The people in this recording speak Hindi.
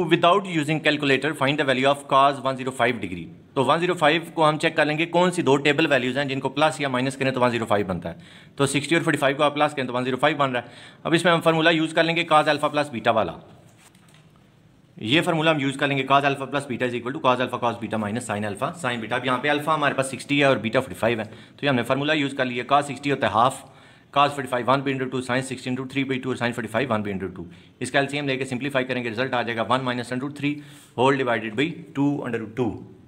without using calculator find the value of cos 105 डिग्री तो 105 को हम चेक कर लेंगे कौन सी दो टेबल वैल्यूज़ हैं जिनको प्लस या माइनस करें तो 105 बनता है तो 60 और 45 को आप प्लस करें तो 105 बन रहा है अब इसमें हम फार्मूला यूज़ कर लेंगे काज अल्फा प्लस बीटा वाला ये फार्मूला हम यूज़ कर लेंगे cos alpha plus beta is equal to cos alpha cos beta minus sine alpha sine beta अब यहाँ पे अल्फा हमारे पास 60 है और बीटा 45 है तो ये हमने फार्मूला यूज़ कर लिया काज 60 होता है half cos five one B into two sines sixty into three by two और sines five one B into two इसका एल्सियम लेकर सिंप्लीफाई करेंगे रिजल्ट आ जाएगा one minus under three whole divided by two under to